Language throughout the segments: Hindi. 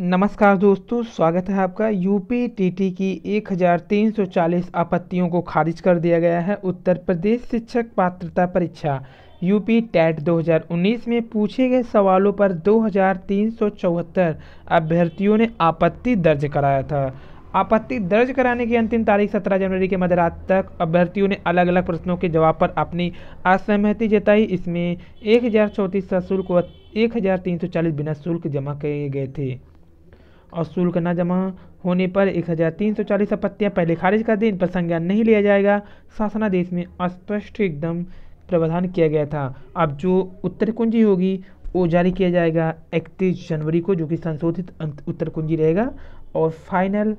नमस्कार दोस्तों स्वागत है आपका यूपी टीटी की 1340 आपत्तियों को खारिज कर दिया गया है उत्तर प्रदेश शिक्षक पात्रता परीक्षा यूपी टैट 2019 में पूछे गए सवालों पर दो अभ्यर्थियों ने आपत्ति दर्ज कराया था आपत्ति दर्ज कराने की अंतिम तारीख 17 जनवरी के मध्यरात तक अभ्यर्थियों ने अलग अलग प्रश्नों के जवाब पर अपनी असहमति जताई इसमें एक हज़ार चौंतीस सशुल्क व एक हज़ार तीन सौ चालीस बिना शुल्क जमा किए गए थे और शुल्क न जमा होने पर एक हज़ार तीन सौ चालीस आपत्तियाँ पहले खारिज कर दी इन पर संज्ञान नहीं लिया जाएगा शासनादेश में अस्पष्ट एकदम प्रावधान किया गया था अब जो उत्तर कुंजी होगी वो जारी किया जाएगा इकतीस जनवरी को जो कि संशोधित उत्तर कुंजी रहेगा और फाइनल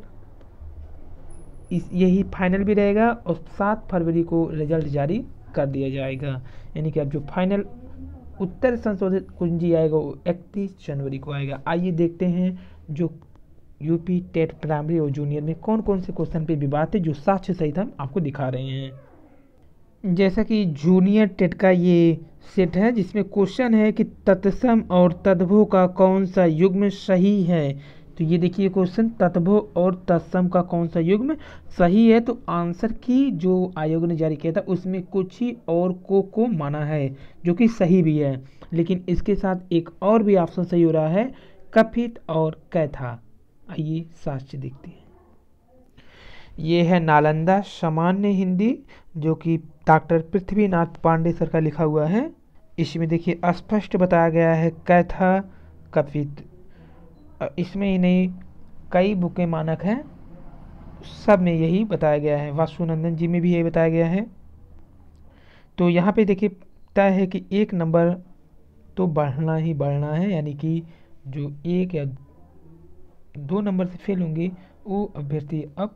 इस यही फाइनल भी रहेगा और सात फरवरी को रिजल्ट जारी कर दिया जाएगा यानी कि अब जो फाइनल उत्तर संशोधित कुंजी आएगा वो इकतीस जनवरी को आएगा आइए देखते हैं जो यूपी टेट प्राइमरी और जूनियर में कौन कौन से क्वेश्चन पे विवाद थे जो साक्ष्य सहित हम आपको दिखा रहे हैं जैसा कि जूनियर टेट का ये सेट है जिसमें क्वेश्चन है कि तत्सम और तद्भो का कौन सा युग्म सही है तो ये देखिए क्वेश्चन तत्भो और तत्सम का कौन सा युग्म सही है तो आंसर की जो आयोग ने जारी किया था उसमें कुछ ही और को को माना है जो कि सही भी है लेकिन इसके साथ एक और भी ऑप्शन सही हो रहा है कफित और कैथा आइए साक्ष्य देखते हैं ये है नालंदा सामान्य हिंदी जो कि डॉक्टर पृथ्वीनाथ पांडे सर का लिखा हुआ है इसमें देखिए स्पष्ट बताया गया है कैथा कपित इसमें ही नहीं कई बुकें मानक हैं सब में यही बताया गया है वासुनंदन जी में भी यही बताया गया है तो यहाँ पे देखिए तय है कि एक नंबर तो बढ़ना ही बढ़ना है यानी कि जो एक या दो नंबर से फेल होंगे वो अभ्यर्थी अब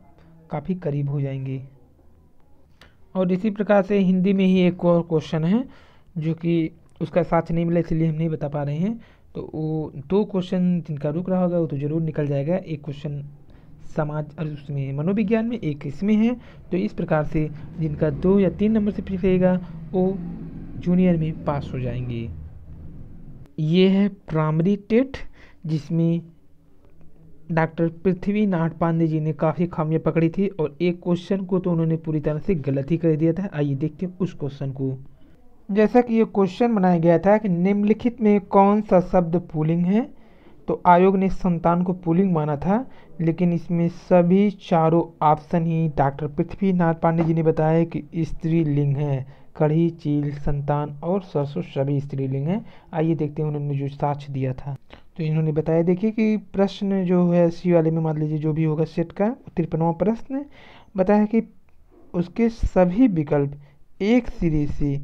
काफ़ी करीब हो जाएंगे और इसी प्रकार से हिंदी में ही एक और क्वेश्चन है जो कि उसका साथ नहीं मिला इसलिए हम नहीं बता पा रहे हैं तो वो दो क्वेश्चन जिनका रुक रहा होगा वो तो ज़रूर निकल जाएगा एक क्वेश्चन समाज और उसमें मनोविज्ञान में एक इसमें है तो इस प्रकार से जिनका दो या तीन नंबर से फिक्स रहेगा वो जूनियर में पास हो जाएंगे ये है प्रामरी टेट जिसमें डॉक्टर पृथ्वीनाथ पांडे जी ने काफ़ी खामियां पकड़ी थी और एक क्वेश्चन को तो उन्होंने पूरी तरह से गलत ही कर दिया था आइए देखते हैं उस क्वेश्चन को जैसा कि ये क्वेश्चन बनाया गया था कि निम्नलिखित में कौन सा शब्द पुलिंग है तो आयोग ने संतान को पुलिंग माना था लेकिन इसमें सभी चारों ऑप्शन ही डॉक्टर पृथ्वीनाथ पांडे जी ने बताया कि स्त्रीलिंग है कढ़ी चील संतान और सरसों सभी स्त्रीलिंग हैं आइए देखते हैं उन्होंने जो साक्ष दिया था तो इन्होंने बताया देखिए कि प्रश्न जो है सी वाले में मान लीजिए जो भी होगा सेट का तिरपनवा प्रश्न बताया कि उसके सभी विकल्प एक सिरे से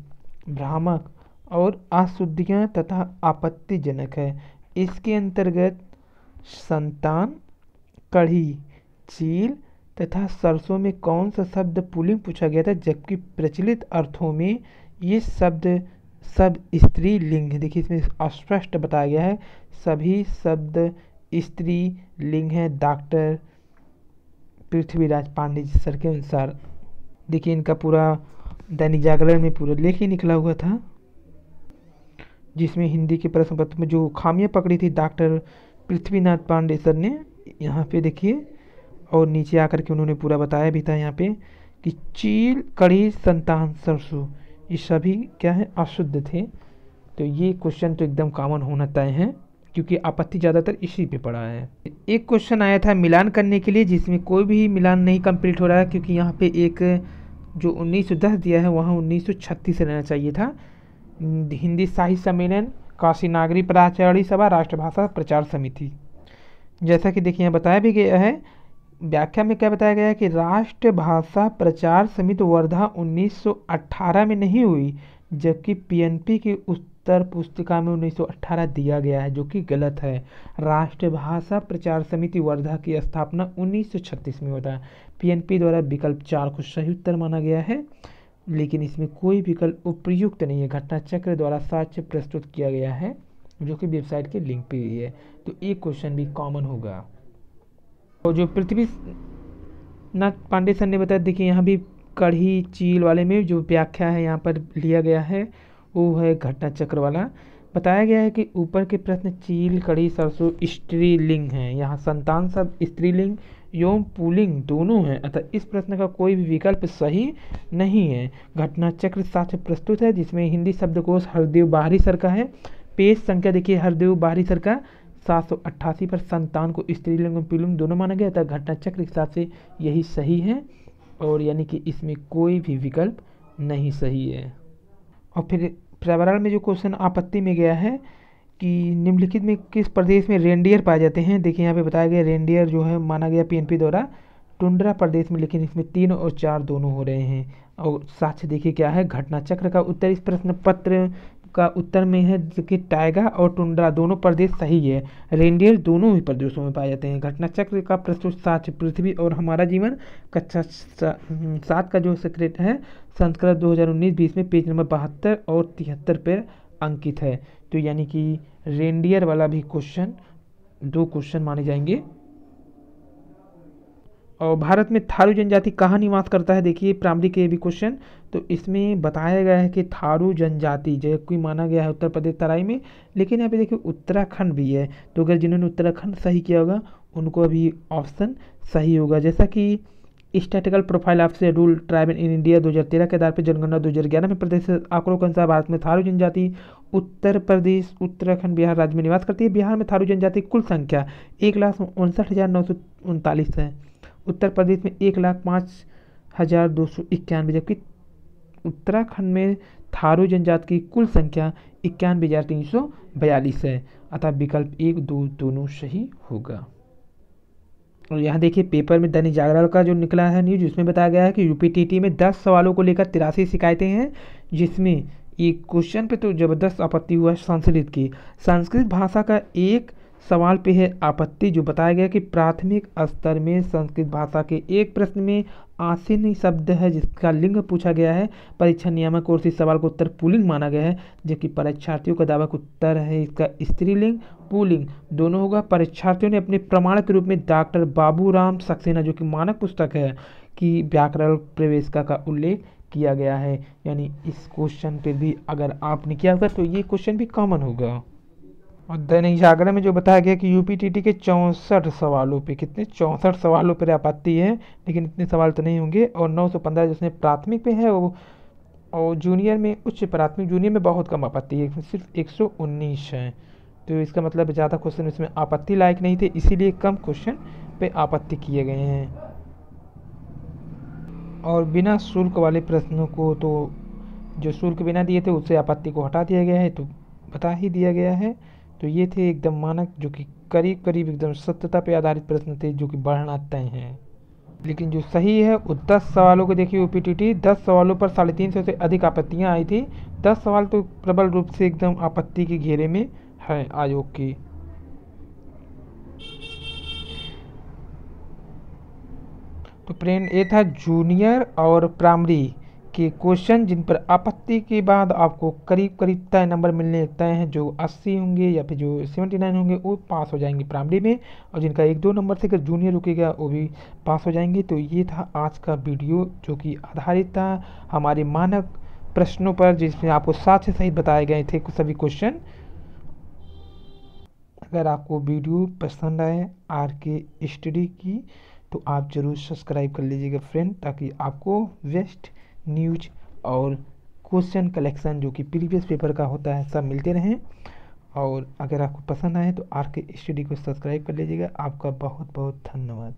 भ्रामक और अशुद्धियाँ तथा आपत्तिजनक है इसके अंतर्गत संतान कढ़ी चील तथा सरसों में कौन सा शब्द पुलिंग पूछा गया था जबकि प्रचलित अर्थों में ये शब्द सब स्त्री लिंग है देखिए इसमें अस्पष्ट बताया गया है सभी शब्द स्त्री लिंग है डॉक्टर पृथ्वीराज पांडे जी सर के अनुसार देखिए इनका पूरा दैनिक जागरण में पूरा लेख ही निकला हुआ था जिसमें हिंदी के प्रश्न पत्र में जो खामियां पकड़ी थी डॉक्टर पृथ्वीनाथ पांडे सर ने यहाँ पे देखिए और नीचे आकर के उन्होंने पूरा बताया भी था यहाँ पे कि चील कड़ी संतान सरसों ये सभी क्या है अशुद्ध थे तो ये क्वेश्चन तो एकदम कॉमन होना तय है क्योंकि आपत्ति ज़्यादातर इसी पे पड़ा है एक क्वेश्चन आया था मिलान करने के लिए जिसमें कोई भी मिलान नहीं कंप्लीट हो रहा है क्योंकि यहाँ पे एक जो 1910 दिया है वहाँ 1936 से रहना चाहिए था हिंदी साहित्य सम्मेलन काशी नागरी प्राचारी सभा राष्ट्रभाषा प्रचार समिति जैसा कि देखिए यहाँ बताया भी गया है व्याख्या में क्या बताया गया है कि राष्ट्रभाषा प्रचार समिति वर्धा 1918 में नहीं हुई जबकि पीएनपी की उत्तर पुस्तिका में 1918 दिया गया है जो कि गलत है राष्ट्रभाषा प्रचार समिति वर्धा की स्थापना 1936 में होता है पीएनपी द्वारा विकल्प चार को सही उत्तर माना गया है लेकिन इसमें कोई विकल्प उपयुक्त नहीं है घटना चक्र द्वारा साक्ष्य प्रस्तुत किया गया है जो कि वेबसाइट के लिंक पे ही है तो एक क्वेश्चन भी कॉमन होगा और जो पृथ्वी नाथ पांडे सर ने बताया देखिए यहाँ भी कढ़ी चील वाले में जो व्याख्या है यहाँ पर लिया गया है वो है घटना चक्र वाला बताया गया है कि ऊपर के प्रश्न चील कड़ी सरसों स्त्रीलिंग है यहाँ संतान शब्द स्त्रीलिंग एवं पुलिंग दोनों हैं अतः इस प्रश्न का कोई भी विकल्प सही नहीं है घटना चक्र साथ प्रस्तुत है जिसमें हिंदी शब्दकोश हरदेव बाहरी सर का है पेज संख्या देखिए हरदेव बाहरी सर का सात पर संतान को स्त्रीलिंग और पुलिंग दोनों माना गया था घटना चक्र के हिसाब से यही सही है और यानी कि इसमें कोई भी विकल्प नहीं सही है और फिर पर्यावरण में जो क्वेश्चन आपत्ति में गया है कि निम्नलिखित में किस प्रदेश में रेंडियर पाए जाते हैं देखिए यहाँ पे बताया गया रेंडियर जो है माना गया पी द्वारा टुंडरा प्रदेश में लेकिन इसमें तीन और चार दोनों हो रहे हैं और साक्ष्य देखिए क्या है घटना चक्र का उत्तर इस प्रश्न पत्र का उत्तर में है जबकि टाइगा और टुंड्रा दोनों प्रदेश सही है रेंडियर दोनों ही प्रदेशों में पाए जाते हैं घटनाचक्र का प्रस्तुत साक्ष्य पृथ्वी और हमारा जीवन कक्षा हम्म, सात का जो सेक्रेट है संस्कृत 2019 बीस में पेज नंबर बहत्तर और तिहत्तर पर अंकित है तो यानी कि रेंडियर वाला भी क्वेश्चन दो क्वेश्चन माने जाएंगे और भारत में थारू जनजाति कहाँ निवास करता है देखिए प्रामरी के भी क्वेश्चन तो इसमें बताया गया है कि थारू जनजाति जो कोई माना गया है उत्तर प्रदेश तराई में लेकिन यहाँ पे देखिए उत्तराखंड भी है तो अगर जिन्होंने उत्तराखंड सही किया होगा उनको अभी ऑप्शन सही होगा जैसा कि statistical profile of schedule tribe in India 2013 के आधार पर जनगणना 2011 में प्रदेश आंकड़ों के अनुसार भारत में थारू जनजाति उत्तर प्रदेश उत्तराखंड बिहार राज्य में निवास करती है बिहार में थारू जनजाति कुल संख्या एक लाख उनसठ हज़ार नौ सौ उनतालीस है उत्तर प्रदेश में एक लाख पाँच हज़ार दो सौ इक्यानवे जबकि उत्तराखंड में थारू जनजाति की कुल संख्या इक्यानवे हज़ार तीन सौ बयालीस है अतः विकल्प एक दो दोनों सही होगा और यहाँ देखिए पेपर में दैनिक जागरण का जो निकला है न्यूज उसमें बताया गया है कि यूपीटीटी में दस सवालों को लेकर तिरासी शिकायतें हैं जिसमें एक क्वेश्चन पे तो ज़बरदस्त आपत्ति हुआ है संस्कृत की संस्कृत भाषा का एक सवाल पे है आपत्ति जो बताया गया कि प्राथमिक स्तर में संस्कृत भाषा के एक प्रश्न में आसीन शब्द है जिसका लिंग पूछा गया है परीक्षा नियामक और इस सवाल को उत्तर पुलिंग माना गया है जबकि परीक्षार्थियों का दावा उत्तर है इसका स्त्रीलिंग पुलिंग दोनों होगा परीक्षार्थियों ने अपने प्रमाण के रूप में डॉक्टर बाबू सक्सेना जो कि मानक पुस्तक है कि व्याकरण प्रवेशिका का उल्लेख किया गया है यानी इस क्वेश्चन पे भी अगर आपने किया होगा तो ये क्वेश्चन भी कॉमन होगा और दैनिक जागरण में जो बताया गया कि यूपीटीटी के चौंसठ सवालों पे कितने चौंसठ सवालों पर आपत्ति है लेकिन इतने सवाल तो नहीं होंगे और 915 जिसमें प्राथमिक पे है वो और जूनियर में उच्च प्राथमिक जूनियर में बहुत कम आपत्ति है सिर्फ 119 है तो इसका मतलब ज़्यादा क्वेश्चन इसमें आपत्ति लायक नहीं थे इसीलिए कम क्वेश्चन पे आपत्ति किए गए हैं और बिना शुल्क वाले प्रश्नों को तो जो शुल्क बिना दिए थे उससे आपत्ति को हटा दिया गया है तो बता ही दिया गया है तो ये थे एकदम मानक जो कि करीब करीब एकदम सत्यता पे आधारित प्रश्न थे जो कि बढ़ना तय हैं लेकिन जो सही है वो दस सवालों को देखिए टी दस सवालों पर साढ़े तीन सौ से अधिक आपत्तियां आई थी दस सवाल तो प्रबल रूप से एकदम आपत्ति के घेरे में है आयोग की तो प्रेरण ये था जूनियर और प्राइमरी के क्वेश्चन जिन पर आपत्ति के बाद आपको करीब करीब तय नंबर मिलने तय हैं जो 80 होंगे या फिर जो 79 होंगे वो पास हो जाएंगे प्राइमरी में और जिनका एक दो नंबर से अगर जूनियर रुकेगा वो भी पास हो जाएंगे तो ये था आज का वीडियो जो कि आधारित था हमारे मानक प्रश्नों पर जिसमें आपको साथ से सही बताए गए थे सभी क्वेश्चन अगर आपको वीडियो पसंद आए आर के स्टडी की तो आप ज़रूर सब्सक्राइब कर लीजिएगा फ्रेंड ताकि आपको वेस्ट न्यूज और क्वेश्चन कलेक्शन जो कि प्रीवियस पेपर का होता है सब मिलते रहें और अगर आपको पसंद आए तो आर के स्टडी को सब्सक्राइब कर लीजिएगा आपका बहुत बहुत धन्यवाद